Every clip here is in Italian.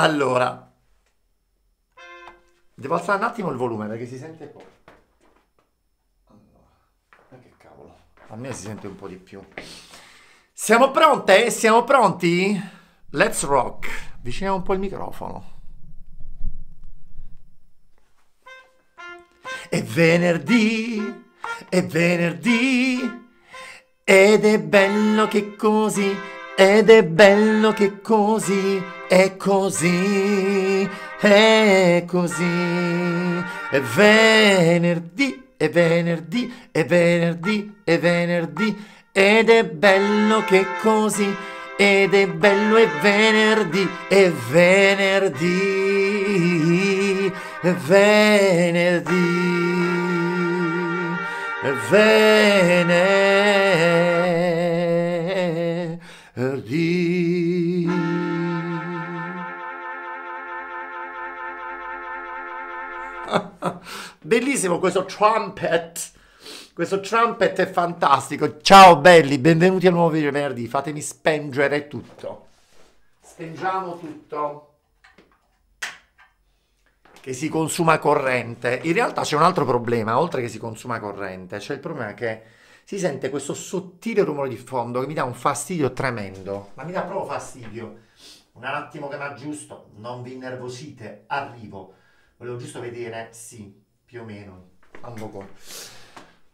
Allora, devo alzare un attimo il volume perché si sente poco. Allora, che cavolo, a me si sente un po' di più. Siamo pronte? Siamo pronti? Let's rock. Viciniamo un po' il microfono. È venerdì, è venerdì, ed è bello che così ed è bello che così, è così, è così. È venerdì, è venerdì, è venerdì, è venerdì. Ed è bello che così, ed è bello è venerdì, è venerdì, è venerdì, è venerdì per Bellissimo questo trumpet. Questo trumpet è fantastico. Ciao belli, benvenuti a nuovo video venerdì. Fatemi spengere tutto. Spengiamo tutto che si consuma corrente. In realtà c'è un altro problema, oltre che si consuma corrente, c'è il problema che si sente questo sottile rumore di fondo che mi dà un fastidio tremendo, ma mi dà proprio fastidio. Un attimo che mi aggiusto, non vi innervosite, arrivo. Volevo giusto vedere, sì, più o meno, ando con...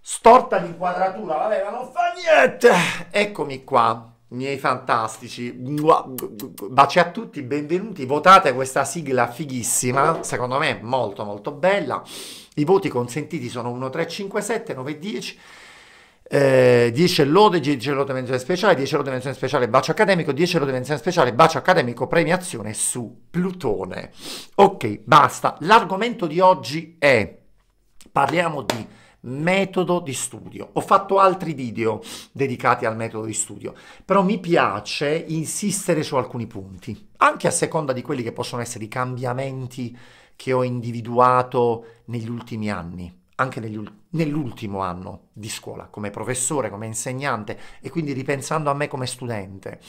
Storta l'inquadratura, vabbè, ma non fa niente! Eccomi qua, miei fantastici, baci a tutti, benvenuti, votate questa sigla fighissima, secondo me molto molto bella, i voti consentiti sono 1, 3, 5, 7, 9, 10, eh, 10 lode, 10 lode menzione speciale, 10 lode menzione speciale bacio accademico, 10 lode menzione speciale bacio accademico, premiazione su Plutone. Ok, basta, l'argomento di oggi è, parliamo di metodo di studio. Ho fatto altri video dedicati al metodo di studio, però mi piace insistere su alcuni punti, anche a seconda di quelli che possono essere i cambiamenti che ho individuato negli ultimi anni, anche nell'ultimo anno di scuola, come professore, come insegnante e quindi ripensando a me come studente.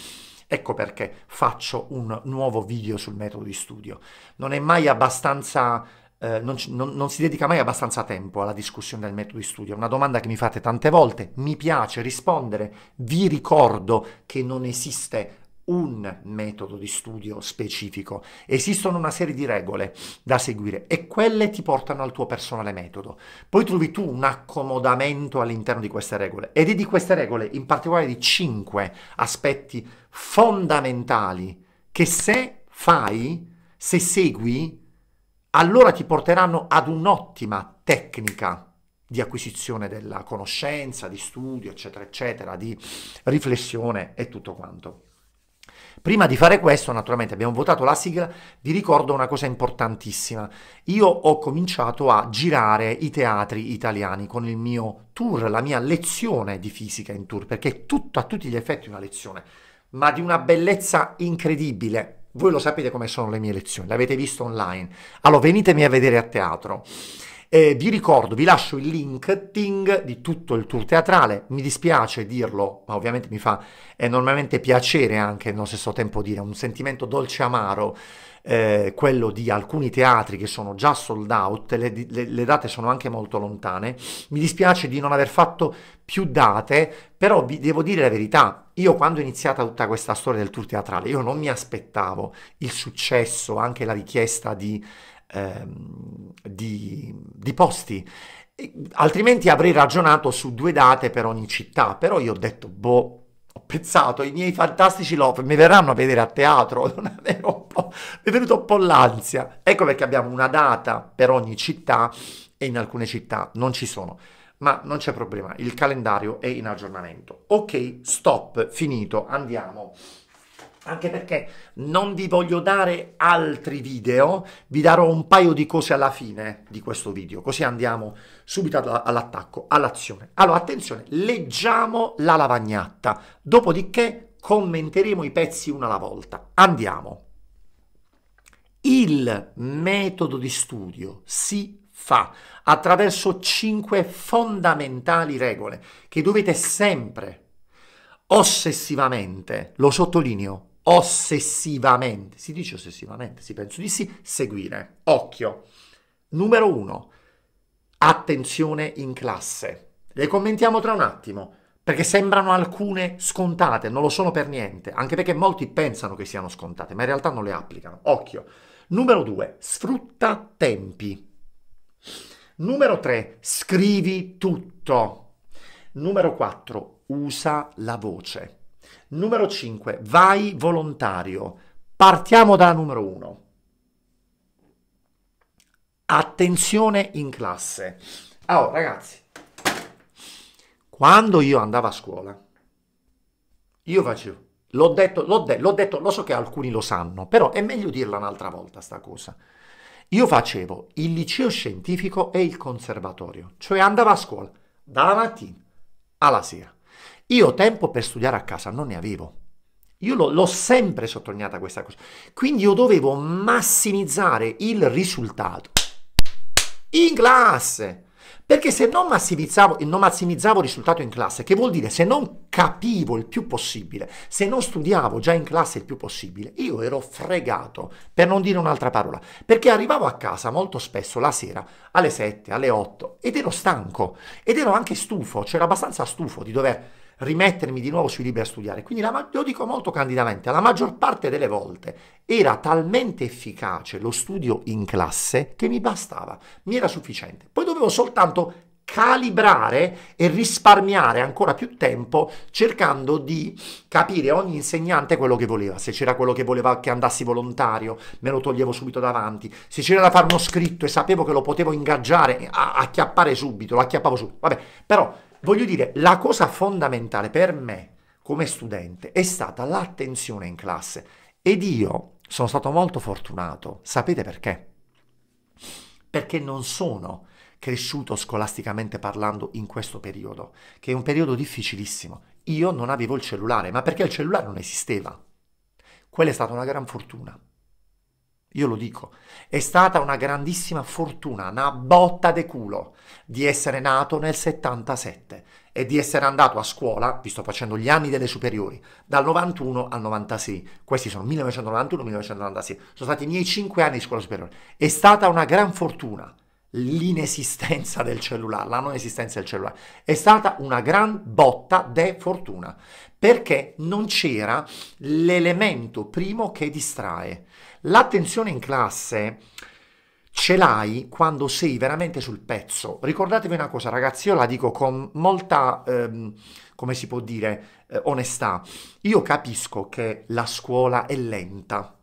Ecco perché faccio un nuovo video sul metodo di studio. Non è mai abbastanza eh, non, non, non, si dedica mai abbastanza tempo alla discussione del metodo di studio. È una domanda che mi fate tante volte, mi piace rispondere. Vi ricordo che non esiste un metodo di studio specifico, esistono una serie di regole da seguire e quelle ti portano al tuo personale metodo. Poi trovi tu un accomodamento all'interno di queste regole ed è di queste regole, in particolare di cinque aspetti fondamentali che se fai, se segui, allora ti porteranno ad un'ottima tecnica di acquisizione della conoscenza, di studio, eccetera, eccetera, di riflessione e tutto quanto. Prima di fare questo, naturalmente abbiamo votato la sigla, vi ricordo una cosa importantissima. Io ho cominciato a girare i teatri italiani con il mio tour, la mia lezione di fisica in tour, perché è tutto, a tutti gli effetti una lezione, ma di una bellezza incredibile. Voi lo sapete come sono le mie lezioni, l'avete visto online. Allora venitemi a vedere a teatro. Eh, vi ricordo, vi lascio il link ting di tutto il tour teatrale, mi dispiace dirlo, ma ovviamente mi fa enormemente piacere anche nello stesso tempo dire, un sentimento dolce amaro, eh, quello di alcuni teatri che sono già sold out, le, le, le date sono anche molto lontane, mi dispiace di non aver fatto più date, però vi devo dire la verità, io quando è iniziata tutta questa storia del tour teatrale, io non mi aspettavo il successo, anche la richiesta di ehm, di, di posti altrimenti avrei ragionato su due date per ogni città, però io ho detto, boh, ho pensato, i miei fantastici love mi verranno a vedere a teatro, non avevo mi è venuto un po' l'ansia. Ecco perché abbiamo una data per ogni città e in alcune città non ci sono. Ma non c'è problema, il calendario è in aggiornamento. Ok, stop, finito, andiamo anche perché non vi voglio dare altri video, vi darò un paio di cose alla fine di questo video, così andiamo subito all'attacco, all'azione. Allora, attenzione, leggiamo la lavagnatta, dopodiché commenteremo i pezzi una alla volta. Andiamo. Il metodo di studio si fa attraverso cinque fondamentali regole che dovete sempre ossessivamente, lo sottolineo, ossessivamente, si dice ossessivamente, si penso di sì, seguire. Occhio. Numero uno, attenzione in classe. Le commentiamo tra un attimo, perché sembrano alcune scontate, non lo sono per niente, anche perché molti pensano che siano scontate, ma in realtà non le applicano. Occhio. Numero due, sfrutta tempi. Numero tre, scrivi tutto. Numero quattro, usa la voce. Numero 5, vai volontario. Partiamo dalla numero 1. Attenzione in classe. Allora, ragazzi, quando io andavo a scuola, io facevo, l'ho detto, l'ho, de- l'ho detto, lo so che alcuni lo sanno, però è meglio dirla un'altra volta sta cosa. Io facevo il liceo scientifico e il conservatorio, cioè andavo a scuola dalla mattina alla sera. Io tempo per studiare a casa non ne avevo. Io l'ho sempre sottolineata questa cosa. Quindi io dovevo massimizzare il risultato in classe. Perché se non massimizzavo, non massimizzavo, il risultato in classe, che vuol dire se non capivo il più possibile, se non studiavo già in classe il più possibile, io ero fregato, per non dire un'altra parola, perché arrivavo a casa molto spesso la sera alle 7, alle 8 ed ero stanco ed ero anche stufo, c'era cioè abbastanza stufo di dover rimettermi di nuovo sui libri a studiare. Quindi la, lo dico molto candidamente, la maggior parte delle volte era talmente efficace lo studio in classe che mi bastava, mi era sufficiente. Poi dovevo soltanto calibrare e risparmiare ancora più tempo cercando di capire ogni insegnante quello che voleva, se c'era quello che voleva che andassi volontario me lo toglievo subito davanti, se c'era da fare uno scritto e sapevo che lo potevo ingaggiare, acchiappare subito, lo acchiappavo subito, vabbè, però Voglio dire, la cosa fondamentale per me come studente è stata l'attenzione in classe ed io sono stato molto fortunato. Sapete perché? Perché non sono cresciuto scolasticamente parlando in questo periodo, che è un periodo difficilissimo. Io non avevo il cellulare, ma perché il cellulare non esisteva. Quella è stata una gran fortuna. Io lo dico, è stata una grandissima fortuna, una botta de culo di essere nato nel 77 e di essere andato a scuola, vi sto facendo gli anni delle superiori, dal 91 al 96, questi sono 1991-1996, sono stati i miei 5 anni di scuola superiore, è stata una gran fortuna l'inesistenza del cellulare, la non esistenza del cellulare, è stata una gran botta de fortuna, perché non c'era l'elemento primo che distrae, L'attenzione in classe ce l'hai quando sei veramente sul pezzo. Ricordatevi una cosa, ragazzi, io la dico con molta, ehm, come si può dire, eh, onestà. Io capisco che la scuola è lenta,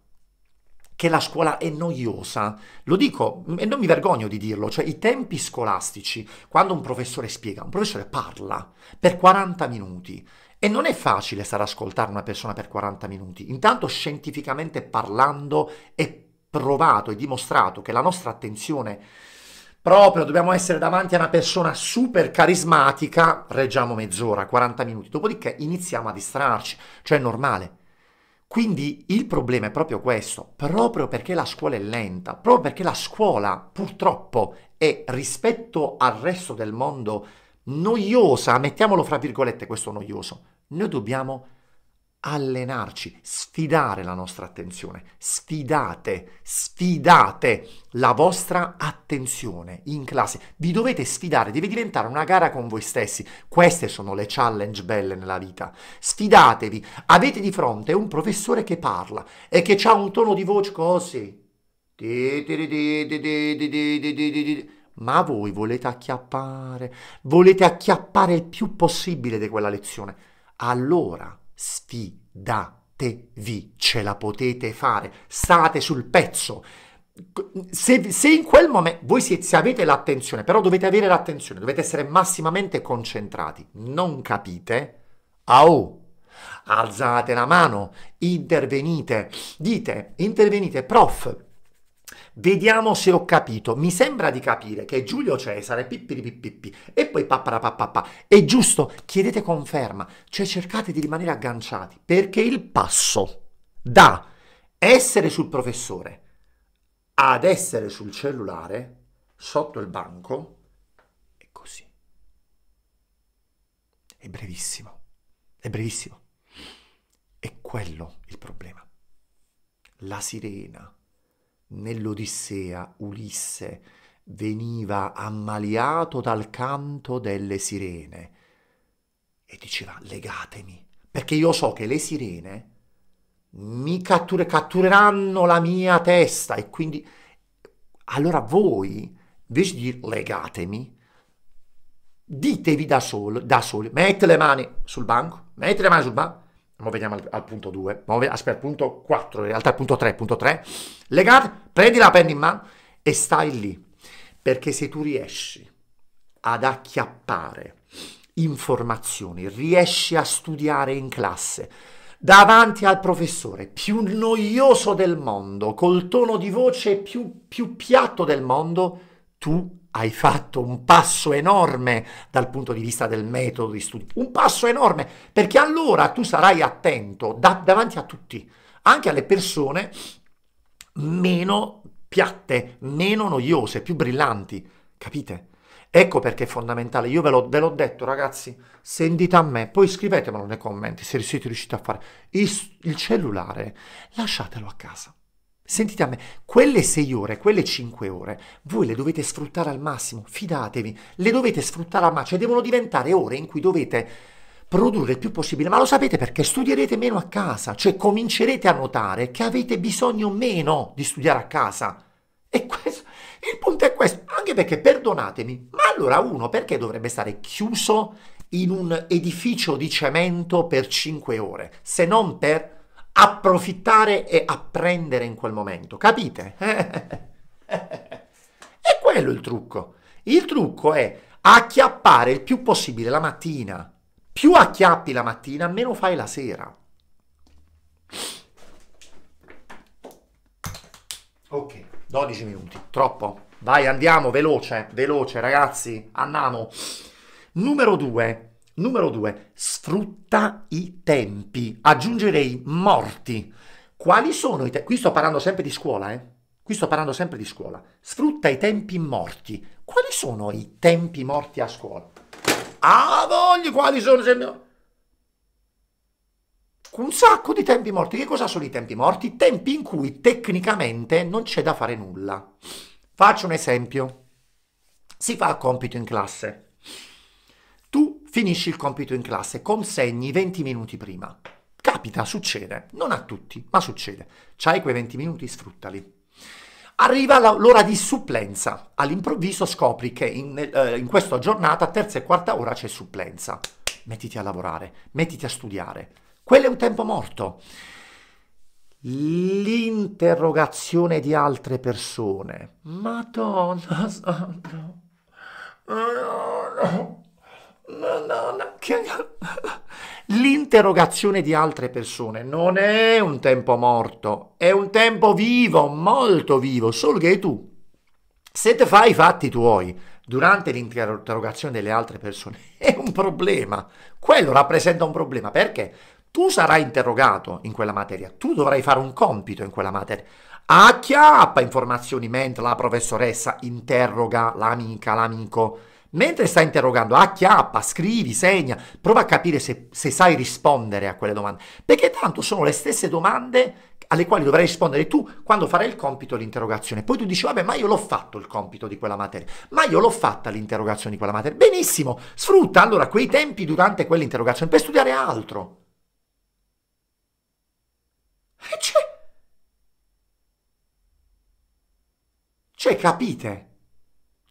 che la scuola è noiosa. Lo dico mm, e non mi vergogno di dirlo, cioè i tempi scolastici, quando un professore spiega, un professore parla per 40 minuti e non è facile stare ad ascoltare una persona per 40 minuti. Intanto scientificamente parlando è provato e dimostrato che la nostra attenzione proprio dobbiamo essere davanti a una persona super carismatica, reggiamo mezz'ora, 40 minuti, dopodiché iniziamo a distrarci, cioè è normale. Quindi il problema è proprio questo, proprio perché la scuola è lenta, proprio perché la scuola purtroppo è rispetto al resto del mondo noiosa, mettiamolo fra virgolette questo noioso, noi dobbiamo allenarci, sfidare la nostra attenzione, sfidate, sfidate la vostra attenzione in classe, vi dovete sfidare, deve diventare una gara con voi stessi, queste sono le challenge belle nella vita, sfidatevi, avete di fronte un professore che parla e che ha un tono di voce così, ma voi volete acchiappare, volete acchiappare il più possibile di quella lezione. Allora sfidatevi, ce la potete fare, state sul pezzo. Se, se in quel momento voi se, se avete l'attenzione, però dovete avere l'attenzione, dovete essere massimamente concentrati, non capite, ah alzate la mano, intervenite, dite, intervenite, prof, Vediamo se ho capito. Mi sembra di capire che Giulio Cesare, pippi e poi papparapapapà. È giusto, chiedete conferma, cioè cercate di rimanere agganciati, perché il passo da essere sul professore ad essere sul cellulare, sotto il banco, è così. È brevissimo, è brevissimo. È quello il problema. La sirena Nell'Odissea Ulisse veniva ammaliato dal canto delle sirene e diceva legatemi, perché io so che le sirene mi catture, cattureranno la mia testa e quindi allora voi invece di legatemi ditevi da soli, da soli, mettete le mani sul banco, mette le mani sul banco ma veniamo al, al punto 2, ma aspetta, al punto 4, in realtà al punto 3, punto 3, legato, prendi la penna in mano e stai lì, perché se tu riesci ad acchiappare informazioni, riesci a studiare in classe, davanti al professore più noioso del mondo, col tono di voce più, più piatto del mondo, tu hai fatto un passo enorme dal punto di vista del metodo di studio, un passo enorme, perché allora tu sarai attento da, davanti a tutti, anche alle persone meno piatte, meno noiose, più brillanti, capite? Ecco perché è fondamentale, io ve l'ho, detto ragazzi, sentite a me, poi scrivetemelo nei commenti se siete riusciti a fare. il, il cellulare lasciatelo a casa. Sentite a me, quelle 6 ore, quelle 5 ore, voi le dovete sfruttare al massimo, fidatevi, le dovete sfruttare al massimo, cioè devono diventare ore in cui dovete produrre il più possibile, ma lo sapete perché studierete meno a casa, cioè comincerete a notare che avete bisogno meno di studiare a casa. E questo, il punto è questo, anche perché perdonatemi, ma allora uno perché dovrebbe stare chiuso in un edificio di cemento per 5 ore, se non per approfittare e apprendere in quel momento, capite? è quello il trucco. Il trucco è acchiappare il più possibile la mattina. Più acchiappi la mattina, meno fai la sera. Ok, 12 minuti, troppo. Vai, andiamo, veloce, veloce ragazzi, andiamo. Numero 2. Numero 2. Sfrutta i tempi. Aggiungerei morti. Quali sono i tempi? Qui sto parlando sempre di scuola, eh? Qui sto parlando sempre di scuola. Sfrutta i tempi morti. Quali sono i tempi morti a scuola? Ah, voglio, quali sono? Sempre... Un sacco di tempi morti. Che cosa sono i tempi morti? Tempi in cui tecnicamente non c'è da fare nulla. Faccio un esempio. Si fa compito in classe finisci il compito in classe, consegni 20 minuti prima. Capita, succede, non a tutti, ma succede. C'hai quei 20 minuti, sfruttali. Arriva l'ora di supplenza. All'improvviso scopri che in, eh, in questa giornata, terza e quarta ora, c'è supplenza. Mettiti a lavorare, mettiti a studiare. Quello è un tempo morto. L'interrogazione di altre persone. Madonna santa. No, no no, no, no. L'interrogazione di altre persone non è un tempo morto, è un tempo vivo, molto vivo, solo che tu, se te fai i fatti tuoi durante l'interrogazione delle altre persone, è un problema. Quello rappresenta un problema perché tu sarai interrogato in quella materia, tu dovrai fare un compito in quella materia. Acchiappa informazioni mentre la professoressa interroga l'amica, l'amico Mentre stai interrogando, acchiappa, scrivi, segna, prova a capire se, se sai rispondere a quelle domande, perché tanto sono le stesse domande alle quali dovrai rispondere tu quando farai il compito l'interrogazione. Poi tu dici, vabbè, ma io l'ho fatto il compito di quella materia, ma io l'ho fatta l'interrogazione di quella materia. Benissimo, sfrutta allora quei tempi durante quell'interrogazione per studiare altro. E c'è... Cioè, capite?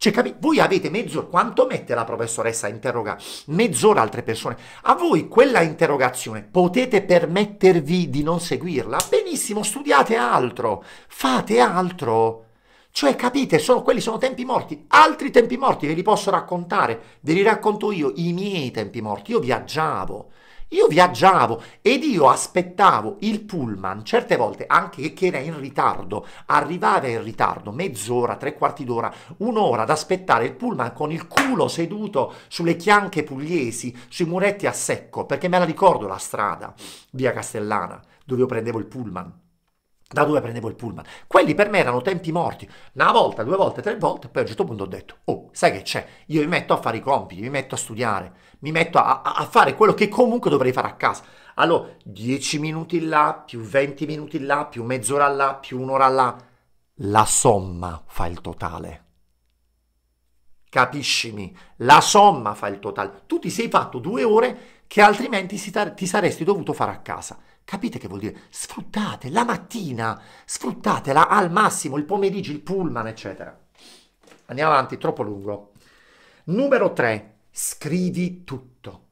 Cioè, capi- voi avete mezz'ora, quanto mette la professoressa a interrogare? Mezz'ora altre persone. A voi quella interrogazione potete permettervi di non seguirla? Benissimo, studiate altro, fate altro. Cioè, capite, sono, quelli sono tempi morti. Altri tempi morti ve li posso raccontare. Ve li racconto io, i miei tempi morti. Io viaggiavo. Io viaggiavo ed io aspettavo il pullman, certe volte anche che era in ritardo, arrivava in ritardo mezz'ora, tre quarti d'ora, un'ora ad aspettare il pullman con il culo seduto sulle chianche pugliesi, sui muretti a secco, perché me la ricordo la strada, via Castellana, dove io prendevo il pullman da dove prendevo il pullman. Quelli per me erano tempi morti, una volta, due volte, tre volte, poi a un certo punto ho detto, oh, sai che c'è, io mi metto a fare i compiti, mi metto a studiare, mi metto a, a, a fare quello che comunque dovrei fare a casa. Allora, dieci minuti là, più venti minuti là, più mezz'ora là, più un'ora là, la somma fa il totale. Capiscimi, la somma fa il totale. Tu ti sei fatto due ore che altrimenti ti saresti dovuto fare a casa. Capite che vuol dire? Sfruttate la mattina, sfruttatela al massimo, il pomeriggio, il pullman, eccetera. Andiamo avanti, troppo lungo. Numero 3. Scrivi tutto.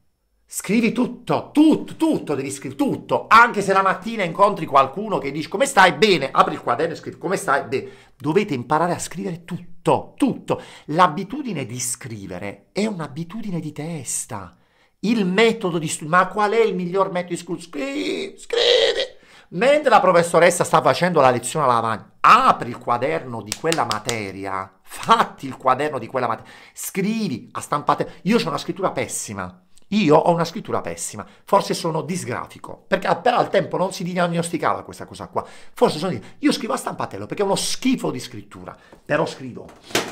Scrivi tutto, tutto, tutto devi scrivere, tutto. Anche se la mattina incontri qualcuno che dice come stai? Bene, apri il quaderno e scrivi come stai? Bene. Dovete imparare a scrivere tutto, tutto. L'abitudine di scrivere è un'abitudine di testa il metodo di studio. Ma qual è il miglior metodo di studio? Scrivi, scrivi. Mentre la professoressa sta facendo la lezione alla lavagna, apri il quaderno di quella materia, fatti il quaderno di quella materia, scrivi a stampate. Io ho una scrittura pessima. Io ho una scrittura pessima, forse sono disgrafico, perché però al tempo non si diagnosticava questa cosa qua. Forse sono io scrivo a stampatello perché è uno schifo di scrittura, però scrivo.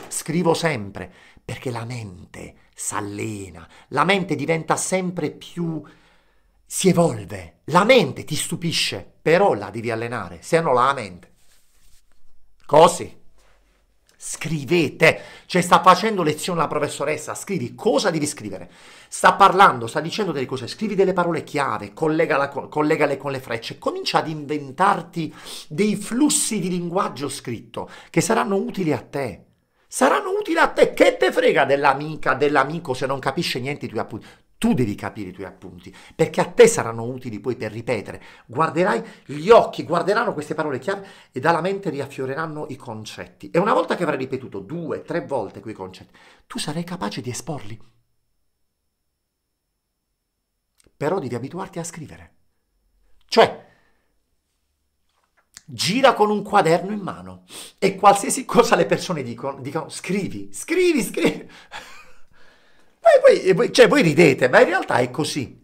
Scrivo sempre perché la mente s'allena, la mente diventa sempre più... si evolve, la mente ti stupisce, però la devi allenare, se no la mente. Così. Scrivete, cioè sta facendo lezione la professoressa, scrivi cosa devi scrivere, sta parlando, sta dicendo delle cose, scrivi delle parole chiave, collegala, collegale con le frecce, comincia ad inventarti dei flussi di linguaggio scritto che saranno utili a te, saranno utili a te. Che te frega dell'amica, dell'amico se non capisce niente i tuoi appunti? Tu devi capire i tuoi appunti, perché a te saranno utili poi per ripetere. Guarderai, gli occhi guarderanno queste parole chiave e dalla mente riaffioreranno i concetti. E una volta che avrai ripetuto due, tre volte quei concetti, tu sarai capace di esporli. Però devi abituarti a scrivere. Cioè, gira con un quaderno in mano e qualsiasi cosa le persone dicono, dicono scrivi, scrivi, scrivi. Poi, poi, cioè, voi ridete, ma in realtà è così.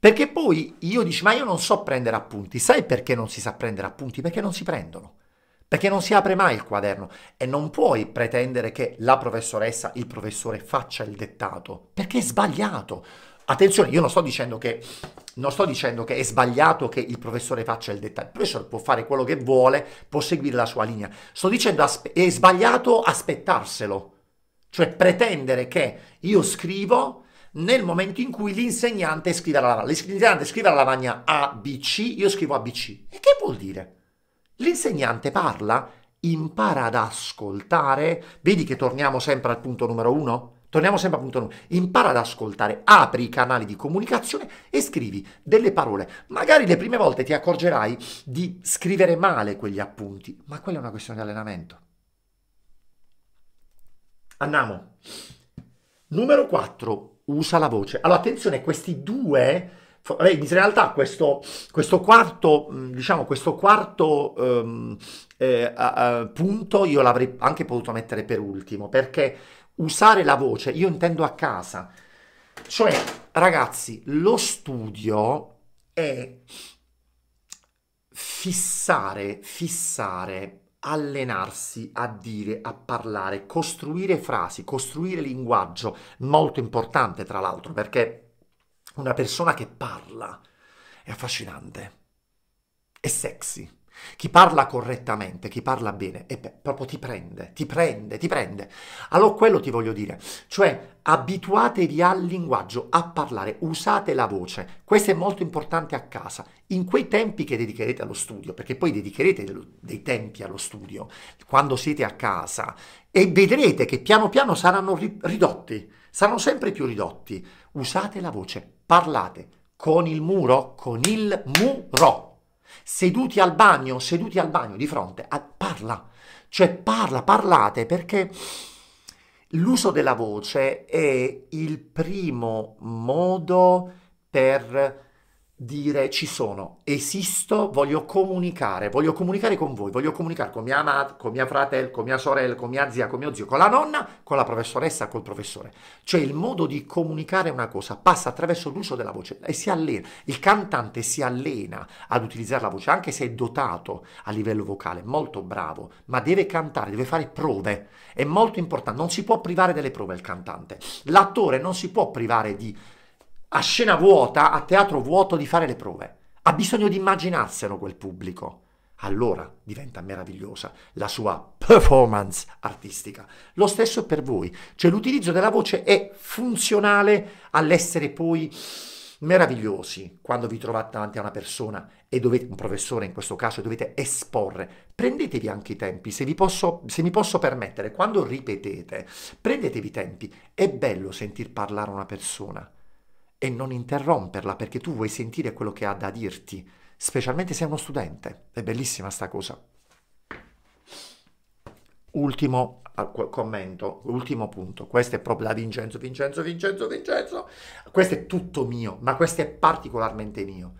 Perché poi io dico, ma io non so prendere appunti. Sai perché non si sa prendere appunti? Perché non si prendono. Perché non si apre mai il quaderno e non puoi pretendere che la professoressa, il professore faccia il dettato, perché è sbagliato. Attenzione, io non sto dicendo che non sto dicendo che è sbagliato che il professore faccia il dettaglio, il professore può fare quello che vuole, può seguire la sua linea, sto dicendo aspe- è sbagliato aspettarselo, cioè pretendere che io scrivo nel momento in cui l'insegnante scrive la lavagna, l'insegnante scrive alla lavagna ABC, io scrivo ABC. E che vuol dire? L'insegnante parla, impara ad ascoltare, vedi che torniamo sempre al punto numero uno? Torniamo sempre a punto 1. Impara ad ascoltare, apri i canali di comunicazione e scrivi delle parole. Magari le prime volte ti accorgerai di scrivere male quegli appunti, ma quella è una questione di allenamento. Andiamo. Numero 4. Usa la voce. Allora, attenzione, questi due in realtà questo, questo, quarto, mm, diciamo, questo quarto um, eh, a, punto io l'avrei anche potuto mettere per ultimo perché usare la voce, io intendo a casa. Cioè, ragazzi, lo studio è fissare, fissare, allenarsi a dire, a parlare, costruire frasi, costruire linguaggio, molto importante tra l'altro, perché una persona che parla è affascinante, è sexy. Chi parla correttamente, chi parla bene, e proprio ti prende, ti prende, ti prende. Allora quello ti voglio dire, cioè abituatevi al linguaggio, a parlare, usate la voce. Questo è molto importante a casa. In quei tempi che dedicherete allo studio, perché poi dedicherete dei tempi allo studio, quando siete a casa, e vedrete che piano piano saranno ridotti, saranno sempre più ridotti. Usate la voce, parlate con il muro, con il muro seduti al bagno, seduti al bagno di fronte, a, parla, cioè parla, parlate perché l'uso della voce è il primo modo per dire ci sono, esisto, voglio comunicare, voglio comunicare con voi, voglio comunicare con mia madre, con mia fratello, con mia sorella, con mia zia, con mio zio, con la nonna, con la professoressa, col professore. Cioè il modo di comunicare una cosa passa attraverso l'uso della voce e si allena. Il cantante si allena ad utilizzare la voce, anche se è dotato a livello vocale, molto bravo, ma deve cantare, deve fare prove. È molto importante, non si può privare delle prove il cantante. L'attore non si può privare di a scena vuota, a teatro vuoto di fare le prove. Ha bisogno di immaginarselo quel pubblico. Allora diventa meravigliosa la sua performance artistica. Lo stesso per voi, cioè l'utilizzo della voce è funzionale all'essere poi meravigliosi quando vi trovate davanti a una persona e dovete, un professore in questo caso, e dovete esporre. Prendetevi anche i tempi, se, posso, se mi posso permettere, quando ripetete, prendetevi i tempi. È bello sentir parlare una persona e non interromperla perché tu vuoi sentire quello che ha da dirti, specialmente se è uno studente. È bellissima sta cosa. Ultimo ah, commento, ultimo punto. Questo è proprio da Vincenzo, Vincenzo, Vincenzo, Vincenzo. Questo è tutto mio, ma questo è particolarmente mio.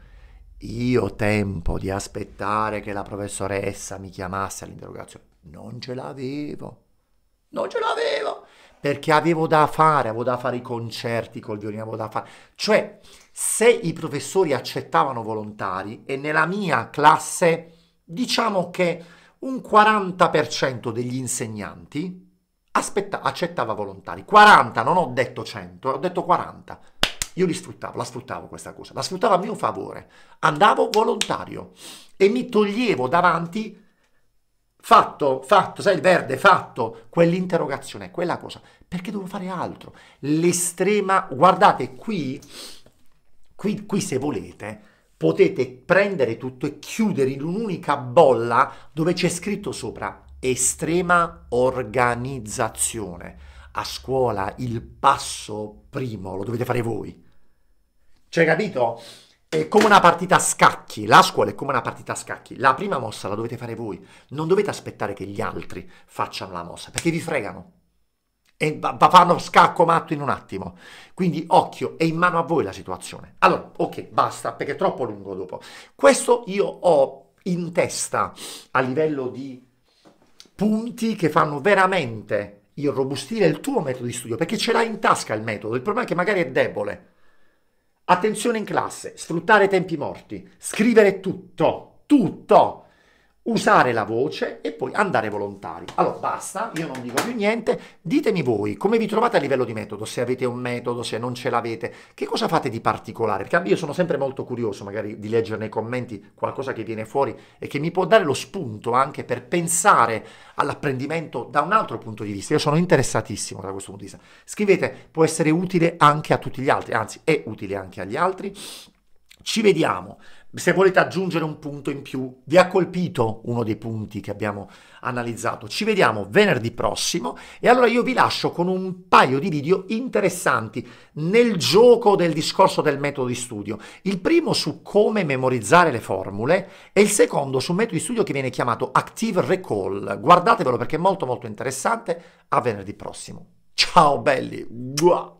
Io tempo di aspettare che la professoressa mi chiamasse all'interrogazione. Non ce l'avevo. Non ce l'avevo perché avevo da fare, avevo da fare i concerti col violino, avevo da fare... Cioè, se i professori accettavano volontari e nella mia classe, diciamo che un 40% degli insegnanti aspetta, accettava volontari. 40, non ho detto 100, ho detto 40. Io li sfruttavo, la sfruttavo questa cosa, la sfruttavo a mio favore. Andavo volontario e mi toglievo davanti fatto, fatto, sai il verde, fatto, quell'interrogazione, quella cosa, perché devo fare altro? L'estrema, guardate qui, qui, qui se volete, potete prendere tutto e chiudere in un'unica bolla dove c'è scritto sopra estrema organizzazione. A scuola il passo primo lo dovete fare voi. Cioè, capito? È come una partita a scacchi, la scuola è come una partita a scacchi. La prima mossa la dovete fare voi, non dovete aspettare che gli altri facciano la mossa, perché vi fregano. E fanno scacco matto in un attimo. Quindi occhio, è in mano a voi la situazione. Allora, ok, basta, perché è troppo lungo dopo. Questo io ho in testa a livello di punti che fanno veramente irrobustire il tuo metodo di studio, perché ce l'hai in tasca il metodo, il problema è che magari è debole. Attenzione in classe, sfruttare i tempi morti, scrivere tutto, tutto usare la voce e poi andare volontari. Allora basta, io non dico più niente, ditemi voi come vi trovate a livello di metodo, se avete un metodo, se non ce l'avete, che cosa fate di particolare, perché io sono sempre molto curioso magari di leggere nei commenti qualcosa che viene fuori e che mi può dare lo spunto anche per pensare all'apprendimento da un altro punto di vista, io sono interessatissimo da questo punto di vista. Scrivete, può essere utile anche a tutti gli altri, anzi è utile anche agli altri. Ci vediamo se volete aggiungere un punto in più, vi ha colpito uno dei punti che abbiamo analizzato. Ci vediamo venerdì prossimo e allora io vi lascio con un paio di video interessanti nel gioco del discorso del metodo di studio. Il primo su come memorizzare le formule e il secondo su un metodo di studio che viene chiamato Active Recall. Guardatevelo perché è molto molto interessante. A venerdì prossimo. Ciao belli! Buah.